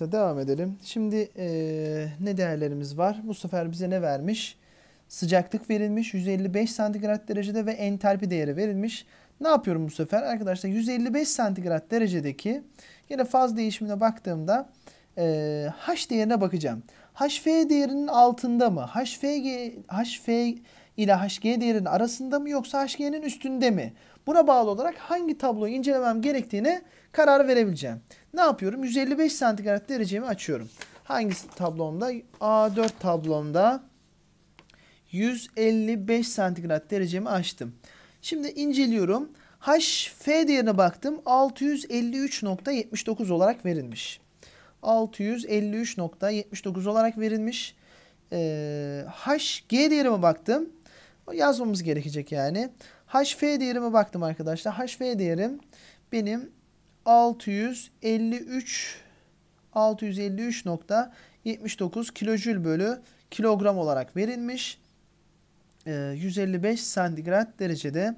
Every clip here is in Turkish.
Devam edelim. Şimdi e, ne değerlerimiz var? Bu sefer bize ne vermiş? Sıcaklık verilmiş. 155 santigrat derecede ve entalpi değeri verilmiş. Ne yapıyorum bu sefer? Arkadaşlar 155 santigrat derecedeki yine faz değişimine baktığımda e, H değerine bakacağım. HF değerinin altında mı? HFG, HF ile HG değerinin arasında mı yoksa HG'nin üstünde mi? Buna bağlı olarak hangi tabloyu incelemem gerektiğine karar verebileceğim. Ne yapıyorum? 155 santigrat derecemi açıyorum. Hangi tablomda? A4 tablomda 155 santigrat derecemi açtım. Şimdi inceliyorum. HF değerine baktım. 653.79 olarak verilmiş. 653.79 olarak verilmiş. Ee, HG değerime baktım. Yazmamız gerekecek yani. HF değerime baktım arkadaşlar. HF değerim benim 653 653.79 kilojül bölü kilogram olarak verilmiş. 155 ee, santigrat derecede.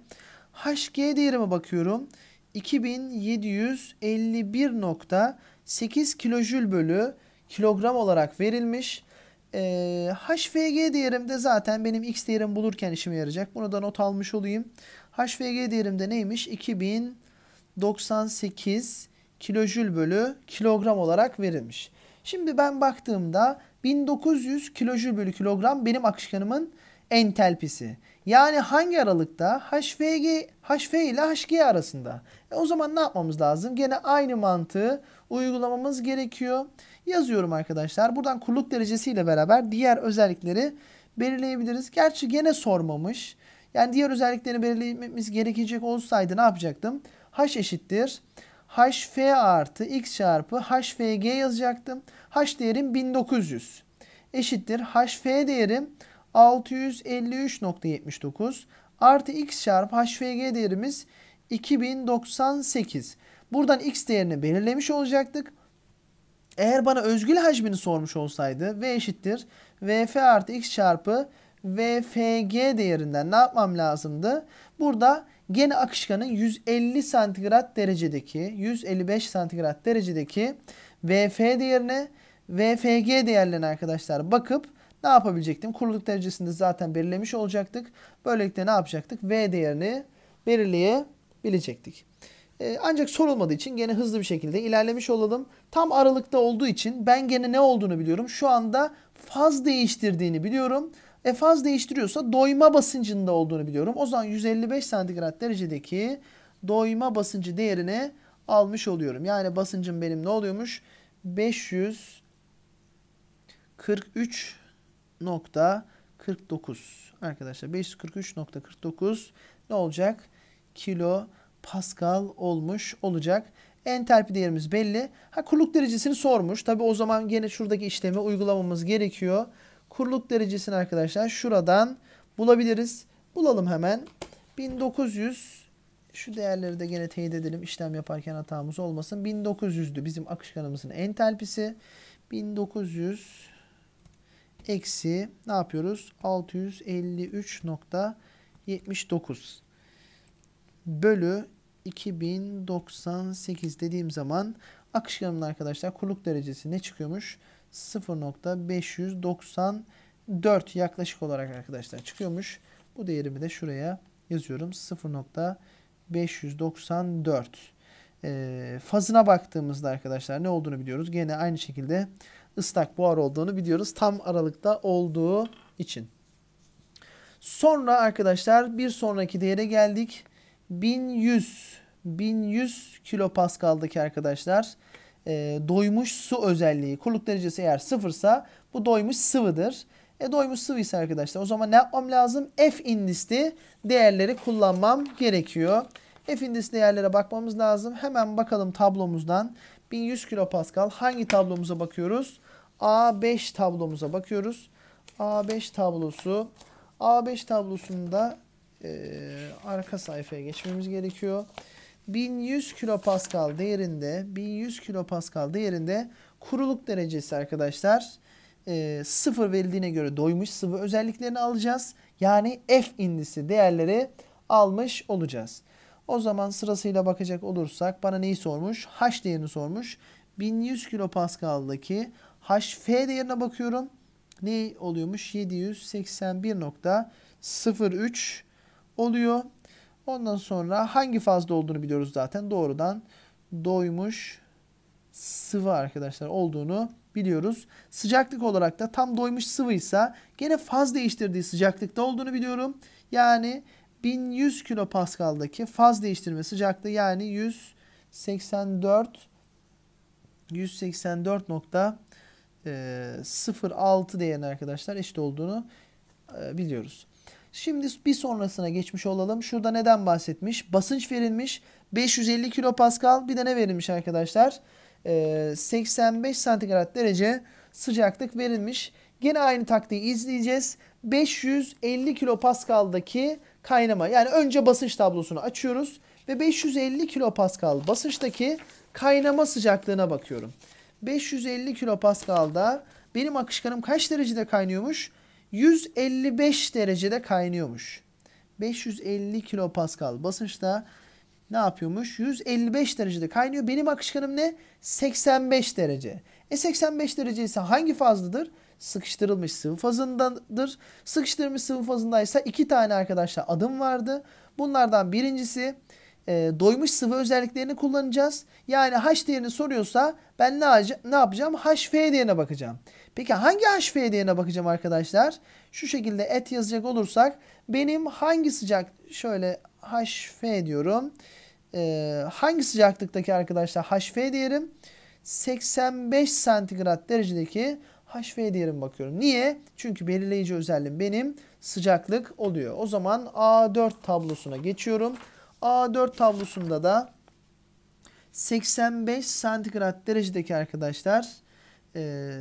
HG değerime bakıyorum. 2751.8 kilojül bölü kilogram olarak verilmiş. E, ee, HVG de zaten benim x değerim bulurken işime yarayacak. Bunu da not almış olayım. HVG de neymiş? 2098 kilojül bölü kilogram olarak verilmiş. Şimdi ben baktığımda 1900 kilojül bölü kilogram benim akışkanımın entelpisi. Yani hangi aralıkta? HVG, HV ile HG arasında. E o zaman ne yapmamız lazım? Gene aynı mantığı uygulamamız gerekiyor. Yazıyorum arkadaşlar. Buradan kulluk derecesiyle beraber diğer özellikleri belirleyebiliriz. Gerçi gene sormamış. Yani diğer özelliklerini belirlememiz gerekecek olsaydı ne yapacaktım? H eşittir. HF artı x çarpı HFG yazacaktım. H değerim 1900 eşittir. HF değerim 653.79 artı x çarpı HVG değerimiz 2098. Buradan x değerini belirlemiş olacaktık. Eğer bana özgül hacmini sormuş olsaydı v eşittir vf artı x çarpı vfg değerinden ne yapmam lazımdı? Burada gene akışkanın 150 santigrat derecedeki 155 santigrat derecedeki vf değerine vfg değerlerine arkadaşlar bakıp ne yapabilecektim? Kuruluk derecesini zaten belirlemiş olacaktık. Böylelikle ne yapacaktık? V değerini belirleyebilecektik. Ee, ancak sorulmadığı için gene hızlı bir şekilde ilerlemiş olalım. Tam aralıkta olduğu için ben gene ne olduğunu biliyorum. Şu anda faz değiştirdiğini biliyorum. E faz değiştiriyorsa doyma basıncında olduğunu biliyorum. O zaman 155 santigrat derecedeki doyma basıncı değerini almış oluyorum. Yani basıncım benim ne oluyormuş? 543 543.49 arkadaşlar 543.49 ne olacak? Kilo Pascal olmuş olacak. Entalpi değerimiz belli. Ha kuruluk derecesini sormuş. Tabi o zaman gene şuradaki işlemi uygulamamız gerekiyor. Kuruluk derecesini arkadaşlar şuradan bulabiliriz. Bulalım hemen. 1900 şu değerleri de gene teyit edelim işlem yaparken hatamız olmasın. 1900'dü bizim akışkanımızın entalpisi. 1900 eksi ne yapıyoruz? 653.79 bölü 2098 dediğim zaman akışkanın arkadaşlar kuruluk derecesi ne çıkıyormuş? 0.594 yaklaşık olarak arkadaşlar çıkıyormuş. Bu değerimi de şuraya yazıyorum. 0.594 e, ee, fazına baktığımızda arkadaşlar ne olduğunu biliyoruz. Gene aynı şekilde ıslak buhar olduğunu biliyoruz. Tam aralıkta olduğu için. Sonra arkadaşlar bir sonraki değere geldik. 1100 1100 kilopaskaldaki arkadaşlar e, doymuş su özelliği. Kuruluk derecesi eğer sıfırsa bu doymuş sıvıdır. E doymuş sıvıysa arkadaşlar o zaman ne yapmam lazım? F indisti değerleri kullanmam gerekiyor. F indisti değerlere bakmamız lazım. Hemen bakalım tablomuzdan 1100 kilopaskal hangi tablomuza bakıyoruz? A5 tablomuza bakıyoruz. A5 tablosu A5 tablosunda e, arka sayfaya geçmemiz gerekiyor. 1100 kilopascal değerinde 1100 kilopascal değerinde kuruluk derecesi arkadaşlar e, sıfır verildiğine göre doymuş sıvı özelliklerini alacağız. Yani F indisi değerleri almış olacağız. O zaman sırasıyla bakacak olursak bana neyi sormuş? H değerini sormuş. 1100 kilopascal'daki HF değerine bakıyorum. Ne oluyormuş? 781.03 oluyor. Ondan sonra hangi fazda olduğunu biliyoruz zaten. Doğrudan doymuş sıvı arkadaşlar olduğunu biliyoruz. Sıcaklık olarak da tam doymuş sıvıysa gene faz değiştirdiği sıcaklıkta olduğunu biliyorum. Yani 1100 kilopaskal'daki faz değiştirme sıcaklığı yani 184 184. 0.6 e, diyen arkadaşlar eşit olduğunu e, biliyoruz. Şimdi bir sonrasına geçmiş olalım. Şurada neden bahsetmiş? Basınç verilmiş. 550 kilopascal. Bir de ne verilmiş arkadaşlar? 85 e, santigrat derece sıcaklık verilmiş. Gene aynı taktiği izleyeceğiz. 550 kilopascal'daki kaynama. Yani önce basınç tablosunu açıyoruz ve 550 kilopascal basınçtaki kaynama sıcaklığına bakıyorum. 550 kilopaskalda benim akışkanım kaç derecede kaynıyormuş? 155 derecede kaynıyormuş. 550 kilopaskal basınçta ne yapıyormuş? 155 derecede kaynıyor. Benim akışkanım ne? 85 derece. E 85 derece ise hangi fazladır? Sıkıştırılmış sıvı fazındadır. Sıkıştırılmış sıvı fazındaysa iki tane arkadaşlar adım vardı. Bunlardan birincisi e, doymuş sıvı özelliklerini kullanacağız. Yani H değerini soruyorsa ben ne, ne yapacağım? HF değerine bakacağım. Peki hangi HF değerine bakacağım arkadaşlar? Şu şekilde et yazacak olursak benim hangi sıcak şöyle HF diyorum. E, hangi sıcaklıktaki arkadaşlar HF değerim? 85 santigrat derecedeki HV değerine bakıyorum. Niye? Çünkü belirleyici özelliğim benim sıcaklık oluyor. O zaman A4 tablosuna geçiyorum. A4 tablosunda da 85 santigrat derecedeki arkadaşlar e,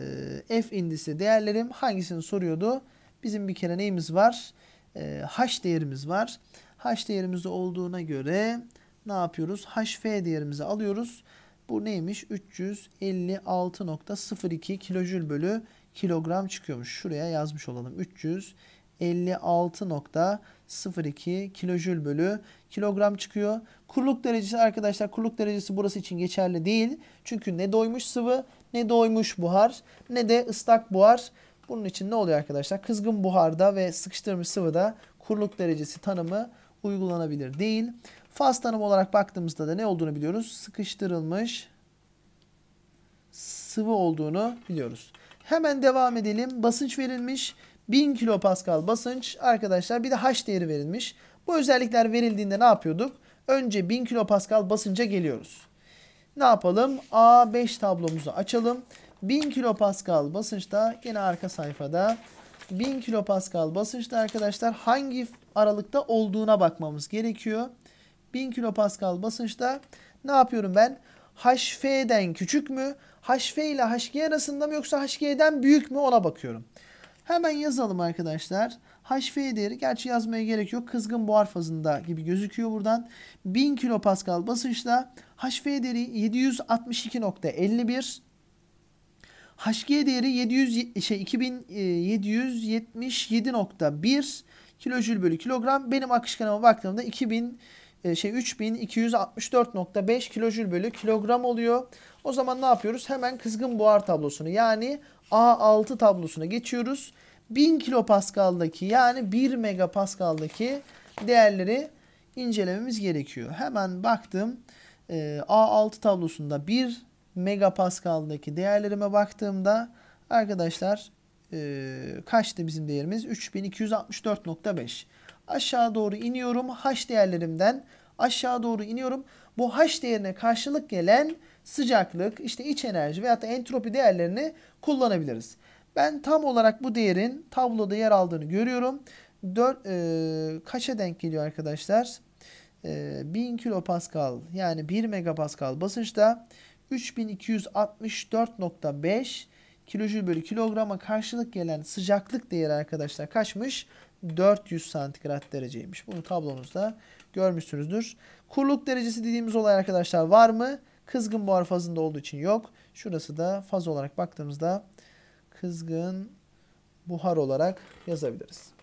F indisi değerlerim hangisini soruyordu? Bizim bir kere neyimiz var? E, H değerimiz var. H değerimiz olduğuna göre ne yapıyoruz? HF değerimizi alıyoruz. Bu neymiş? 356.02 kilojül bölü kilogram çıkıyormuş. Şuraya yazmış olalım. 300 56.02 kilojül bölü kilogram çıkıyor. Kuruluk derecesi arkadaşlar kuruluk derecesi burası için geçerli değil. Çünkü ne doymuş sıvı ne doymuş buhar ne de ıslak buhar. Bunun için ne oluyor arkadaşlar? Kızgın buharda ve sıkıştırmış sıvıda kuruluk derecesi tanımı uygulanabilir değil. Faz tanımı olarak baktığımızda da ne olduğunu biliyoruz? Sıkıştırılmış sıvı olduğunu biliyoruz. Hemen devam edelim. Basınç verilmiş. 1000 kilopascal basınç arkadaşlar bir de H değeri verilmiş. Bu özellikler verildiğinde ne yapıyorduk? Önce 1000 kilopascal basınca geliyoruz. Ne yapalım? A5 tablomuzu açalım. 1000 kilopascal basınçta yine arka sayfada 1000 kilopascal basınçta arkadaşlar hangi aralıkta olduğuna bakmamız gerekiyor. 1000 kilopascal basınçta ne yapıyorum ben? HF'den küçük mü? HF ile HG arasında mı yoksa HG'den büyük mü ona bakıyorum. Hemen yazalım arkadaşlar. HV değeri gerçi yazmaya gerek yok. Kızgın buhar fazında gibi gözüküyor buradan. 1000 kilopascal basınçta. HV değeri 762.51 HG değeri 700 şey 2777.1 e, kilojül bölü kilogram. Benim akışkanıma baktığımda 2000 e, şey 3264.5 kilojül bölü kilogram oluyor. O zaman ne yapıyoruz? Hemen kızgın buhar tablosunu yani A6 tablosuna geçiyoruz. 1000 kilopaskal'daki yani 1 megapaskal'daki değerleri incelememiz gerekiyor. Hemen baktım. E, A6 tablosunda 1 megapaskal'daki değerlerime baktığımda arkadaşlar e, kaçtı bizim değerimiz? 3264.5. Aşağı doğru iniyorum. H değerlerimden aşağı doğru iniyorum. Bu H değerine karşılık gelen sıcaklık, işte iç enerji veyahut da entropi değerlerini kullanabiliriz. Ben tam olarak bu değerin tabloda yer aldığını görüyorum. 4 e, kaça denk geliyor arkadaşlar? E, 1000 kilopascal yani 1 megapascal basınçta 3264.5 kilojül bölü kilograma karşılık gelen sıcaklık değeri arkadaşlar kaçmış? 400 santigrat dereceymiş. Bunu tablonuzda görmüşsünüzdür. Kuruluk derecesi dediğimiz olay arkadaşlar var mı? Kızgın buhar fazında olduğu için yok. Şurası da faz olarak baktığımızda kızgın buhar olarak yazabiliriz.